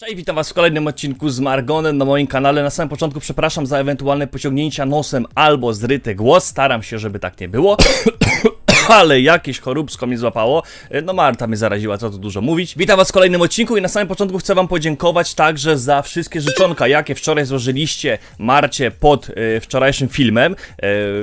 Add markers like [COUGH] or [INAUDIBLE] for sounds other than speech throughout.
Cześć, witam was w kolejnym odcinku z Margonem na moim kanale. Na samym początku przepraszam za ewentualne pociągnięcia nosem albo zryty głos. Staram się, żeby tak nie było ale jakieś choróbsko mi złapało. E, no Marta mnie zaraziła, co tu dużo mówić. Witam was w kolejnym odcinku i na samym początku chcę wam podziękować także za wszystkie życzonka, jakie wczoraj złożyliście Marcie pod e, wczorajszym filmem.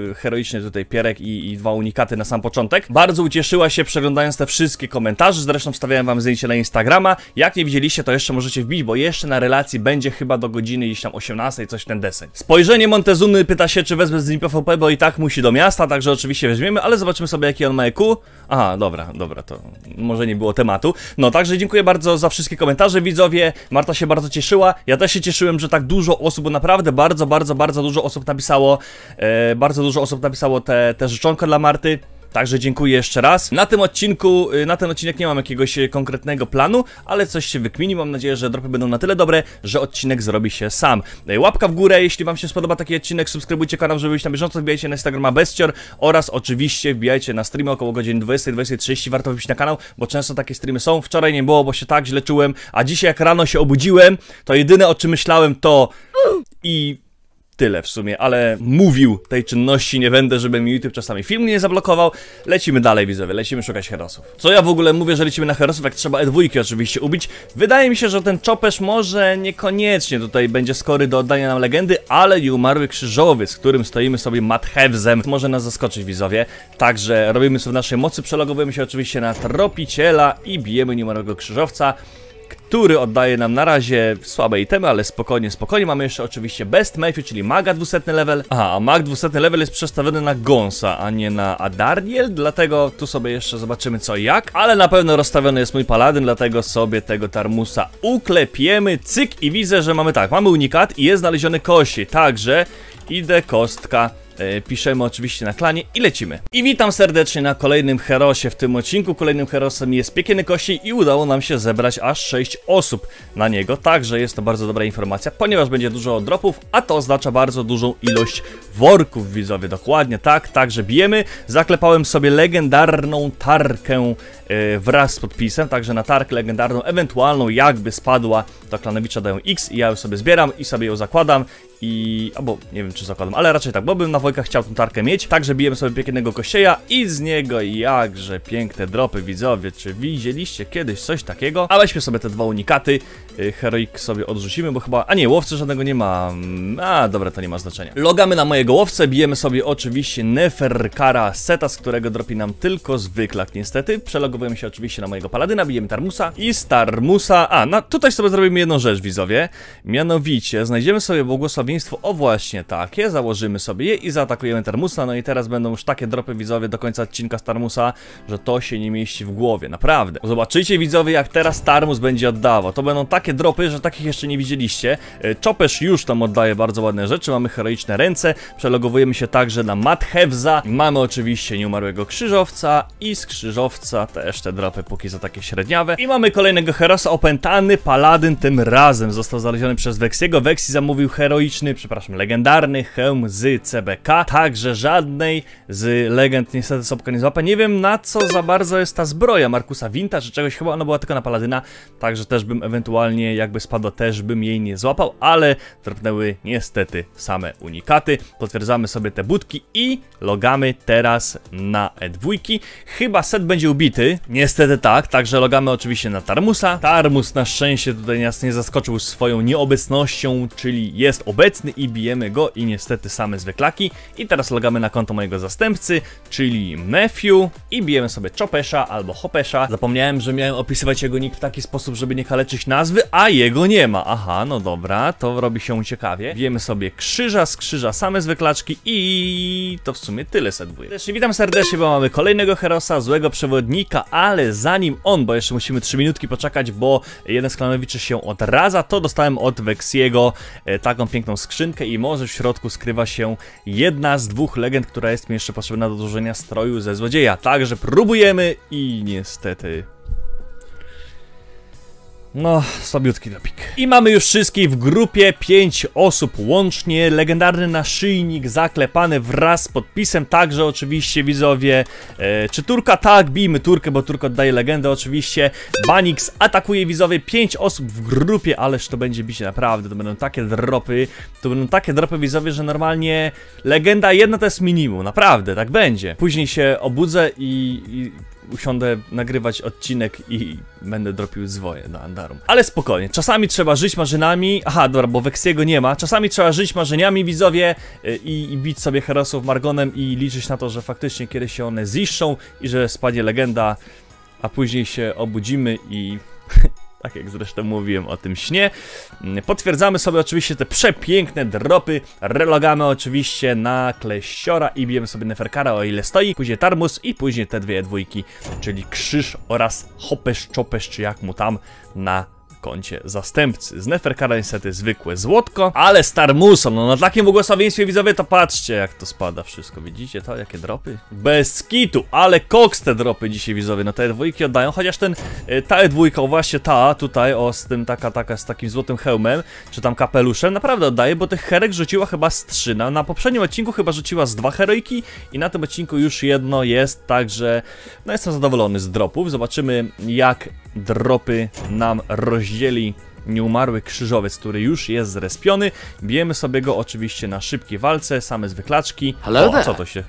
Y, heroicznie tutaj Pierek i, i, dwa unikaty na sam początek. Bardzo ucieszyła się przeglądając te wszystkie komentarze, zresztą wstawiałem wam zdjęcie na Instagrama. Jak nie widzieliście, to jeszcze możecie wbić, bo jeszcze na relacji będzie chyba do godziny gdzieś tam 18, coś w ten deseń. Spojrzenie Montezuny pyta się, czy wezmę z nim PvP, bo i tak musi do miasta, także oczywiście weźmiemy, ale zobaczymy sobie jaki on ma EQ? Aha, dobra, dobra, to może nie było tematu. No także dziękuję bardzo za wszystkie komentarze, widzowie. Marta się bardzo cieszyła. Ja też się cieszyłem, że tak dużo osób, bo naprawdę bardzo, bardzo, bardzo dużo osób napisało. E, bardzo dużo osób napisało te, te życzonka dla Marty. Także dziękuję jeszcze raz. Na tym odcinku, y, na ten odcinek nie mam jakiegoś y, konkretnego planu, ale coś się wykmini. Mam nadzieję, że dropy będą na tyle dobre, że odcinek zrobi się sam. Y, łapka w górę, jeśli wam się spodoba taki odcinek, subskrybujcie kanał, żeby być na bieżąco, wbijajcie na Instagrama Bestior oraz oczywiście wbijajcie na streamy około godziny 20-20.30, warto wbić na kanał, bo często takie streamy są. Wczoraj nie było, bo się tak źle czułem, a dzisiaj jak rano się obudziłem, to jedyne o czym myślałem to... I tyle w sumie, ale mówił tej czynności nie będę, żeby mi YouTube czasami film nie zablokował. Lecimy dalej widzowie, lecimy szukać herosów. Co ja w ogóle mówię, że lecimy na herosów, jak trzeba E2 oczywiście ubić. Wydaje mi się, że ten czopesz może niekoniecznie tutaj będzie skory do oddania nam legendy, ale i umarły krzyżowiec, którym stoimy sobie mathewzem może nas zaskoczyć widzowie. Także robimy co w naszej mocy, przelogowujemy się oczywiście na tropiciela i bijemy nieumarłego krzyżowca który oddaje nam na razie słabe itemy, ale spokojnie, spokojnie. Mamy jeszcze oczywiście Best Mayfield, czyli Maga 200 level. Aha, a Mag 200 level jest przestawiony na Gonsa, a nie na Adarniel, dlatego tu sobie jeszcze zobaczymy co i jak. Ale na pewno rozstawiony jest mój paladyn, dlatego sobie tego Tarmusa uklepiemy. Cyk i widzę, że mamy tak, mamy unikat i jest znaleziony kosi, także idę kostka E, piszemy oczywiście na klanie i lecimy. I witam serdecznie na kolejnym Herosie. W tym odcinku kolejnym Herosem jest Piekieny Kości i udało nam się zebrać aż 6 osób na niego. Także jest to bardzo dobra informacja, ponieważ będzie dużo dropów, a to oznacza bardzo dużą ilość worków widzowie. Dokładnie tak, także bijemy. Zaklepałem sobie legendarną tarkę e, wraz z podpisem, także na tarkę legendarną, ewentualną jakby spadła, to klanowicza dają X i ja ją sobie zbieram i sobie ją zakładam i... albo nie wiem czy zakładam, ale raczej tak, bo bym na wojkach chciał tą tarkę mieć. Także bijemy sobie pięknego kościeja i z niego jakże piękne dropy widzowie. Czy widzieliście kiedyś coś takiego? A weźmy sobie te dwa unikaty, y, heroik sobie odrzucimy, bo chyba... A nie, łowcy żadnego nie ma. Mm, a, dobra, to nie ma znaczenia. Logamy na mojego łowcę, bijemy sobie oczywiście Neferkara Seta, z którego dropi nam tylko zwyklak niestety. Przelogowujemy się oczywiście na mojego paladyna, bijemy Tarmusa i starmusa. A, no tutaj sobie zrobimy jedną rzecz widzowie. Mianowicie, znajdziemy sobie błogosławienie o właśnie takie, założymy sobie je i zaatakujemy Tarmusa. No i teraz będą już takie dropy widzowie do końca odcinka z Tarmusa, że to się nie mieści w głowie, naprawdę. Zobaczycie widzowie jak teraz Tarmus będzie oddawał. To będą takie dropy, że takich jeszcze nie widzieliście. E, Chopesz już tam oddaje bardzo ładne rzeczy, mamy heroiczne ręce, przelogowujemy się także na Madhevza. Mamy oczywiście nieumarłego krzyżowca i z krzyżowca też te dropy póki za takie średniawe. I mamy kolejnego herosa opętany, paladyn tym razem został znaleziony przez Weksiego. Weksi zamówił heroiczne legendyczny, przepraszam, legendarny hełm z CBK. Także żadnej z legend niestety Sobka nie złapa. Nie wiem na co za bardzo jest ta zbroja Markusa Winta, czy czegoś chyba ona była tylko na Paladyna, także też bym ewentualnie jakby spadła też bym jej nie złapał, ale drgnęły niestety same unikaty. Potwierdzamy sobie te budki i logamy teraz na E2. Chyba set będzie ubity, niestety tak, także logamy oczywiście na Tarmusa. Tarmus na szczęście tutaj nas nie zaskoczył swoją nieobecnością, czyli jest obecny obecny i bijemy go i niestety same zwyklaki. I teraz logamy na konto mojego zastępcy, czyli Matthew i bijemy sobie Chopesha albo Hopesha. Zapomniałem, że miałem opisywać jego nick w taki sposób, żeby nie kaleczyć nazwy, a jego nie ma. Aha, no dobra, to robi się ciekawie. Bijemy sobie krzyża, z krzyża same zwyklaczki i to w sumie tyle setwuje. Witam serdecznie, bo mamy kolejnego herosa, złego przewodnika, ale zanim on, bo jeszcze musimy 3 minutki poczekać, bo jeden z klanowiczy się odradza, to dostałem od Weksiego e, taką piękną skrzynkę i może w środku skrywa się jedna z dwóch legend, która jest mi jeszcze potrzebna do złożenia stroju ze złodzieja. Także próbujemy i niestety no, słabiutki napik. I mamy już wszystkich w grupie, 5 osób łącznie, legendarny naszyjnik zaklepany wraz z podpisem, także oczywiście widzowie, e, czy Turka? Tak, bijmy Turkę, bo Turk oddaje legendę oczywiście, Banix atakuje widzowie, 5 osób w grupie, ależ to będzie bicie naprawdę, to będą takie dropy, to będą takie dropy widzowie, że normalnie legenda jedna to jest minimum, naprawdę, tak będzie. Później się obudzę i, i usiądę nagrywać odcinek i będę dropił zwoje na Andarum. Ale spokojnie, czasami trzeba żyć marzynami, aha, dobra, bo Weksiego nie ma, czasami trzeba żyć marzeniami, widzowie, y, i, i bić sobie herosów Margonem i liczyć na to, że faktycznie kiedyś się one ziszczą i że spadnie legenda, a później się obudzimy i tak jak zresztą mówiłem o tym śnie. Mm, Potwierdzamy sobie oczywiście te przepiękne dropy. Relogamy oczywiście na kleściora i bijemy sobie Neferkara o ile stoi. Później Tarmus i później te dwie dwójki, czyli Krzyż oraz Hopesz Czopesz, czy jak mu tam na koncie zastępcy. Z Neferkara niestety zwykłe złotko, ale Star Muson, no na takim błogosławieństwie widzowie to patrzcie jak to spada wszystko, widzicie to? Jakie dropy? Bez kitu, ale koks te dropy dzisiaj widzowie, no te dwójki oddają, chociaż ten, e, ta dwójka, właśnie ta tutaj, o z tym taka, taka z takim złotym hełmem, czy tam kapeluszem, naprawdę oddaje, bo tych herek rzuciła chyba z trzy, na, na poprzednim odcinku chyba rzuciła z dwa heroiki i na tym odcinku już jedno jest, także no jestem zadowolony z dropów, zobaczymy jak dropy nam rozdzieli nieumarły krzyżowiec, który już jest zrespiony. Bijemy sobie go oczywiście na szybkiej walce, same Hello O, co to się...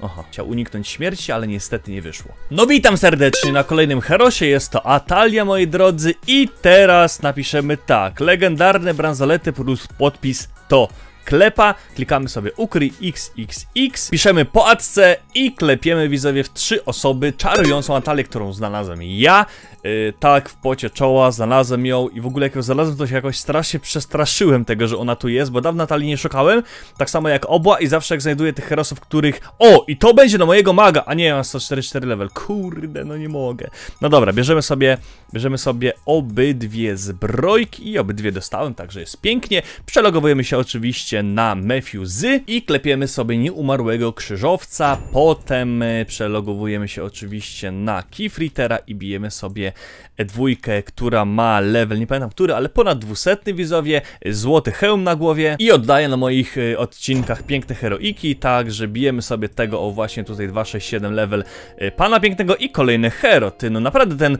Oho, chciał uniknąć śmierci, ale niestety nie wyszło. No witam serdecznie na kolejnym Herosie, jest to Atalia moi drodzy i teraz napiszemy tak, legendarne bransolety plus podpis to klepa, klikamy sobie ukryj xxx, piszemy po adce i klepiemy widzowie w trzy osoby czarującą Natalię, którą znalazłem ja. Yy, tak, w pocie czoła znalazłem ją i w ogóle jak ją znalazłem, to się jakoś strasznie przestraszyłem tego, że ona tu jest, bo dawno Natalii nie szukałem, tak samo jak obła i zawsze jak znajduję tych herosów, których... O! I to będzie do mojego maga! A nie, mam 144 level, kurde, no nie mogę. No dobra, bierzemy sobie, bierzemy sobie obydwie zbrojki i obydwie dostałem, także jest pięknie. Przelogowujemy się oczywiście oczywiście na Mefuse i klepiemy sobie nieumarłego krzyżowca, potem e, przelogowujemy się oczywiście na Kifritera i bijemy sobie dwójkę, która ma level, nie pamiętam który, ale ponad 200 wizowie, złoty hełm na głowie i oddaję na moich e, odcinkach piękne heroiki, także bijemy sobie tego, o właśnie tutaj 267 level e, pana pięknego i kolejny hero, ty no naprawdę ten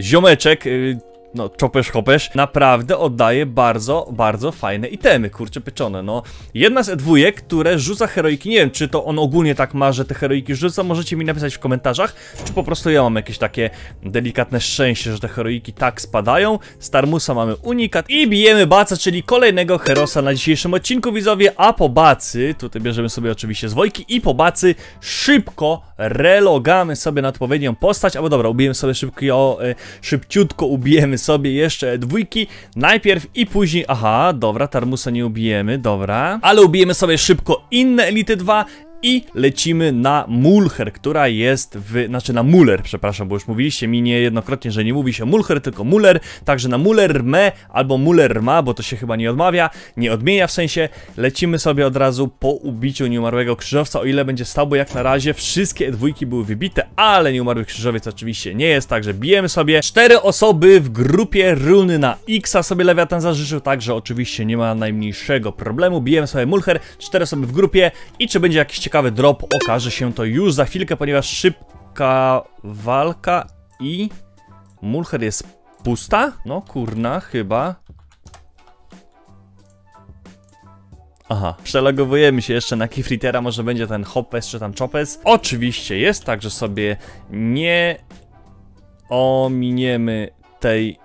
ziomeczek no czopesz hopesz, naprawdę oddaje bardzo, bardzo fajne itemy, kurcze pieczone, no. Jedna z dwójek, które rzuca heroiki, nie wiem czy to on ogólnie tak ma, że te heroiki rzuca, możecie mi napisać w komentarzach, czy po prostu ja mam jakieś takie delikatne szczęście, że te heroiki tak spadają. Starmusa mamy unikat i bijemy Baca, czyli kolejnego herosa na dzisiejszym odcinku widzowie, a po Bacy, tutaj bierzemy sobie oczywiście zwojki i po Bacy szybko relogamy sobie na odpowiednią postać, albo dobra, ubijemy sobie szybko, y, szybciutko ubijemy sobie jeszcze dwójki, najpierw i później, aha, dobra, Tarmusa nie ubijemy, dobra, ale ubijemy sobie szybko inne Elity 2 i lecimy na Mulher, która jest w... znaczy na Muller, przepraszam, bo już mówiliście mi niejednokrotnie, że nie mówi się Mulher, tylko Muller, także na Mullerme albo Mullerma, bo to się chyba nie odmawia, nie odmienia w sensie, lecimy sobie od razu po ubiciu nieumarłego krzyżowca, o ile będzie stał, bo jak na razie wszystkie dwójki były wybite, ale nieumarły krzyżowiec oczywiście nie jest, także bijemy sobie cztery osoby w grupie runy na Xa sobie Lewiatan zażyczył, także oczywiście nie ma najmniejszego problemu, bijemy sobie Mulher, cztery osoby w grupie i czy będzie jakiś ciekawy drop okaże się to już za chwilkę, ponieważ szybka walka i... Mulher jest pusta? No kurna, chyba. Aha, przelogowujemy się jeszcze na Kifritera, może będzie ten Hoppes czy tam Chopes. Oczywiście jest tak, że sobie nie ominiemy tej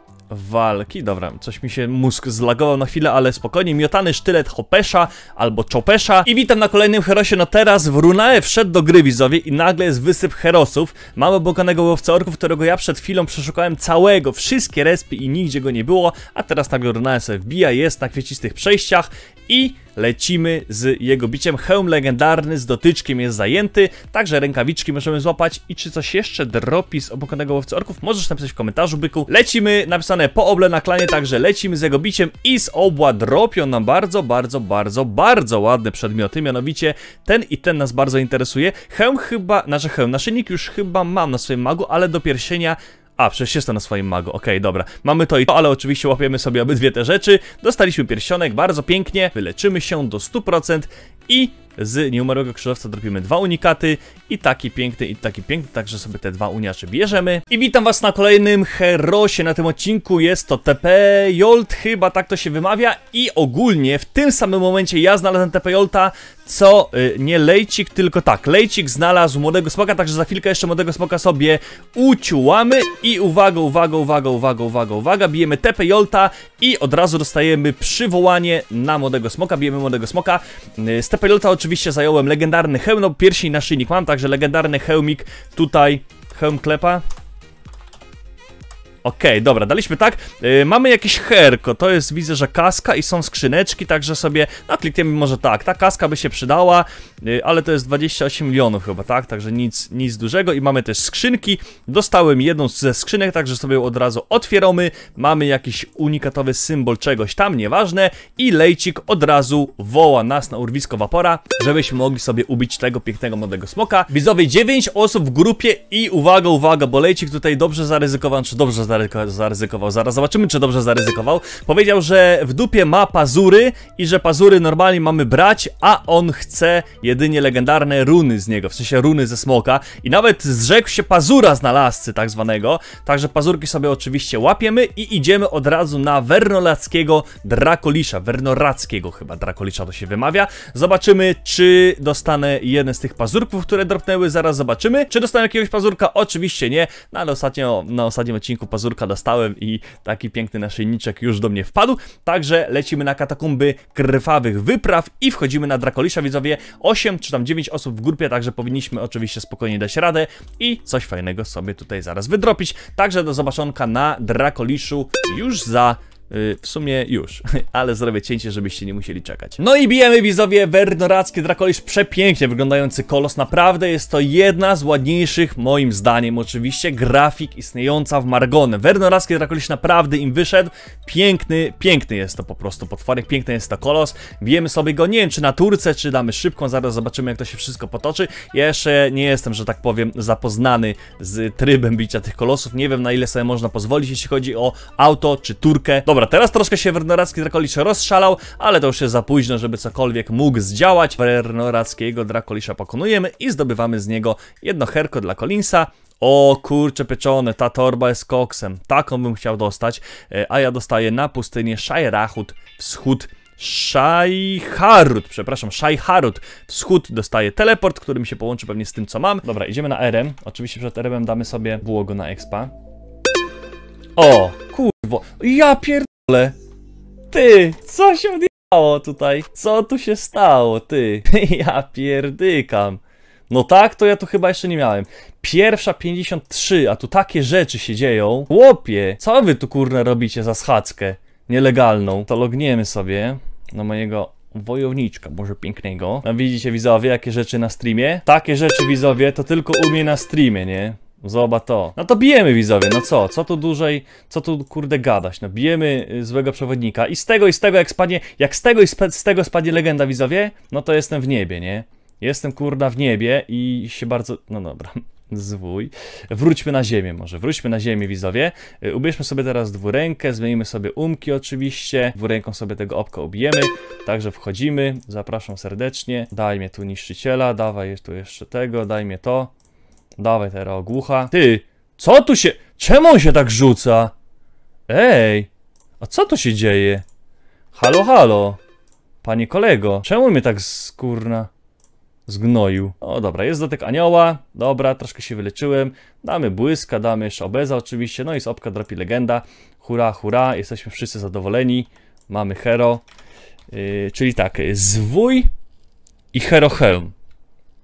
walki. Dobra, coś mi się mózg zlagował na chwilę, ale spokojnie. Miotany sztylet Hopesza albo Chopesza. I witam na kolejnym Herosie. No teraz w Runae wszedł do gry widzowie i nagle jest wysyp Herosów. Mamy bokanego łowca orków, którego ja przed chwilą przeszukałem całego, wszystkie respy i nigdzie go nie było. A teraz nagle Runae sobie wbija, jest na kwiecistych przejściach i lecimy z jego biciem. Hełm legendarny z dotyczkiem jest zajęty, także rękawiczki możemy złapać. I czy coś jeszcze dropi z obłąkanego łowcy orków? Możesz napisać w komentarzu, byku. Lecimy, napisane po oble na klanie, także lecimy z jego biciem i z obła dropią nam bardzo, bardzo, bardzo, bardzo ładne przedmioty. Mianowicie ten i ten nas bardzo interesuje. Hełm chyba, nasz znaczy hełm, naszyjnik już chyba mam na swoim magu, ale do pierścienia a, przecież jest to na swoim magu, okej, okay, dobra. Mamy to i to, ale oczywiście łapiemy sobie obydwie te rzeczy. Dostaliśmy pierścionek, bardzo pięknie, wyleczymy się do 100% i z nieumarłego krzyżowca dropimy dwa unikaty i taki piękny i taki piękny, także sobie te dwa uniacze bierzemy. I witam was na kolejnym Herosie, na tym odcinku jest to TP Jolt, chyba tak to się wymawia i ogólnie w tym samym momencie ja znalazłem TP Jolta, co y, nie Lejcik, tylko tak, Lejcik znalazł młodego smoka, także za chwilkę jeszcze młodego smoka sobie uciułamy i uwaga, uwaga, uwaga, uwaga, uwaga, uwaga, bijemy TP Jolta i od razu dostajemy przywołanie na młodego smoka, bijemy młodego smoka, y, Stepelota oczywiście zająłem legendarny hełm, no piersi i naszyjnik mam, także legendarny hełmik tutaj, hełm klepa, Okej, okay, dobra, daliśmy tak. Yy, mamy jakieś herko, to jest, widzę, że kaska i są skrzyneczki, także sobie, no klikniemy może tak, ta kaska by się przydała, yy, ale to jest 28 milionów chyba, tak, także nic, nic dużego i mamy też skrzynki, dostałem jedną ze skrzynek, także sobie ją od razu otwieramy, mamy jakiś unikatowy symbol czegoś tam, nieważne i lejcik od razu woła nas na urwisko wapora, żebyśmy mogli sobie ubić tego pięknego młodego smoka. Widzowie, 9 osób w grupie i uwaga, uwaga, bo lejcik tutaj dobrze zaryzykowany, czy dobrze zaryzykował. Zaraz zobaczymy, czy dobrze zaryzykował. Powiedział, że w dupie ma pazury i że pazury normalnie mamy brać, a on chce jedynie legendarne runy z niego, w sensie runy ze smoka. I nawet zrzekł się pazura znalazcy tak zwanego. Także pazurki sobie oczywiście łapiemy i idziemy od razu na wernolackiego drakolisza. Wernorackiego chyba drakolisza to się wymawia. Zobaczymy, czy dostanę jeden z tych pazurków, które dropnęły. Zaraz zobaczymy. Czy dostanę jakiegoś pazurka? Oczywiście nie, no ale ostatnio na ostatnim odcinku mazurka dostałem i taki piękny naszyjniczek już do mnie wpadł. Także lecimy na katakumby krwawych wypraw i wchodzimy na Drakolisza, widzowie. 8 czy tam 9 osób w grupie, także powinniśmy oczywiście spokojnie dać radę i coś fajnego sobie tutaj zaraz wydropić. Także do zobaczonka na Drakoliszu już za Y, w sumie już, [LAUGHS] ale zrobię cięcie, żebyście nie musieli czekać. No i bijemy widzowie wernoracki drakolisz, przepięknie wyglądający kolos, naprawdę jest to jedna z ładniejszych, moim zdaniem oczywiście, grafik istniejąca w Margone. Wernoracki drakolisz naprawdę im wyszedł, piękny, piękny jest to po prostu potworek, piękny jest to kolos, wiemy sobie go, nie wiem czy na turce, czy damy szybką, zaraz zobaczymy jak to się wszystko potoczy. jeszcze nie jestem, że tak powiem, zapoznany z trybem bicia tych kolosów, nie wiem na ile sobie można pozwolić, jeśli chodzi o auto czy turkę. Dobra, Dobra, teraz troszkę się Wernoracki Drakolicz rozszalał, ale to już jest za późno, żeby cokolwiek mógł zdziałać. Wernorackiego Drakolisza pokonujemy i zdobywamy z niego jedno herko dla Collinsa. O kurcze pieczone, ta torba jest koksem. Taką bym chciał dostać, e, a ja dostaję na pustynię Szajrachut Wschód. Szajharut, przepraszam, Szajharut Wschód dostaje teleport, który mi się połączy pewnie z tym, co mam. Dobra, idziemy na RM. Oczywiście przed RM damy sobie błogo na expa. O, kurwo, ja pierd ale... Ty, co się dzieje tutaj? Co tu się stało, ty? [LAUGHS] ja pierdykam. No tak, to ja tu chyba jeszcze nie miałem. Pierwsza 53, a tu takie rzeczy się dzieją. Chłopie, co wy tu kurne robicie za schadzkę nielegalną? To logniemy sobie na mojego wojowniczka, może pięknego. widzicie widzowie, jakie rzeczy na streamie? Takie rzeczy widzowie to tylko umie na streamie, nie? Zoba to. No to bijemy widzowie, no co? Co tu dłużej, co tu kurde gadać? No bijemy y, złego przewodnika i z tego i z tego jak spadnie, jak z tego i z tego spadnie legenda widzowie, no to jestem w niebie, nie? Jestem kurda w niebie i się bardzo... no dobra. [LAUGHS] Zwój. Wróćmy na ziemię może, wróćmy na ziemię widzowie. Y, ubierzmy sobie teraz dwurękę, zmienimy sobie umki oczywiście. Dwuręką sobie tego opka ubijemy. Także wchodzimy, zapraszam serdecznie. Daj mi tu niszczyciela, dawaj tu jeszcze tego, daj mi to. Dawaj teraz, ogłucha. Ty, co tu się... Czemu on się tak rzuca? Ej, a co tu się dzieje? Halo, halo. Panie kolego, czemu mnie tak skurna zgnoił? O, dobra, jest dotyk anioła. Dobra, troszkę się wyleczyłem. Damy błyska, damy szobeza oczywiście. No i sopka dropi legenda. Hura, hura, jesteśmy wszyscy zadowoleni. Mamy hero. Yy, czyli tak, yy, zwój i herohelm.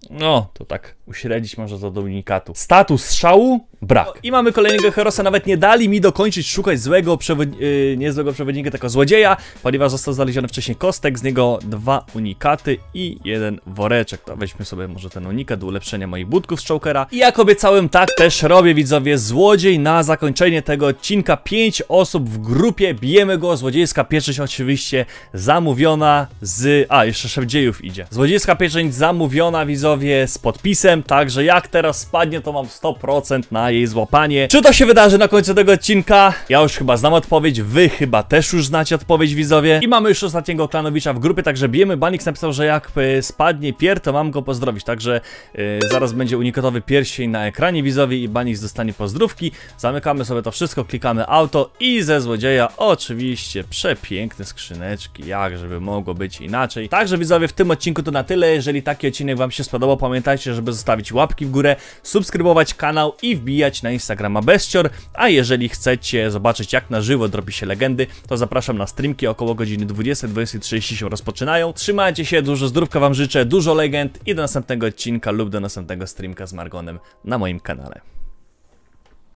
No, to tak uśredzić może do unikatu. Status strzału? Brak. I mamy kolejnego herosa, nawet nie dali mi dokończyć szukać złego przewodnika, y, nie niezłego przewodnika, tylko złodzieja, ponieważ został znaleziony wcześniej kostek, z niego dwa unikaty i jeden woreczek. To weźmy sobie może ten unikat do ulepszenia moich budków z Chokera. I jak obiecałem, tak też robię widzowie, złodziej na zakończenie tego odcinka. Pięć osób w grupie, bijemy go, złodziejska pieczęć oczywiście zamówiona z... A, jeszcze szef dziejów idzie. Złodziejska pieczęć zamówiona widzowie z podpisem Miałem tak, że jak teraz spadnie, to mam 100% na jej złapanie. Czy to się wydarzy na końcu tego odcinka? Ja już chyba znam odpowiedź, wy chyba też już znacie odpowiedź, widzowie. I mamy już ostatniego klanowicza w grupie, także bijemy. banik napisał, że jak e, spadnie pier, to mam go pozdrowić. Także yy, zaraz będzie unikatowy pierścień na ekranie, widzowie, i banik dostanie pozdrówki. Zamykamy sobie to wszystko, klikamy auto i ze złodzieja oczywiście przepiękne skrzyneczki, jak żeby mogło być inaczej. Także widzowie, w tym odcinku to na tyle. Jeżeli taki odcinek wam się spodobał, pamiętajcie, żeby zostawić zostawić łapki w górę, subskrybować kanał i wbijać na Instagrama Bestior, a jeżeli chcecie zobaczyć jak na żywo drobi się legendy, to zapraszam na streamki około godziny 20-20.30 się rozpoczynają. Trzymajcie się, dużo zdrówka wam życzę, dużo legend i do następnego odcinka lub do następnego streamka z Margonem na moim kanale.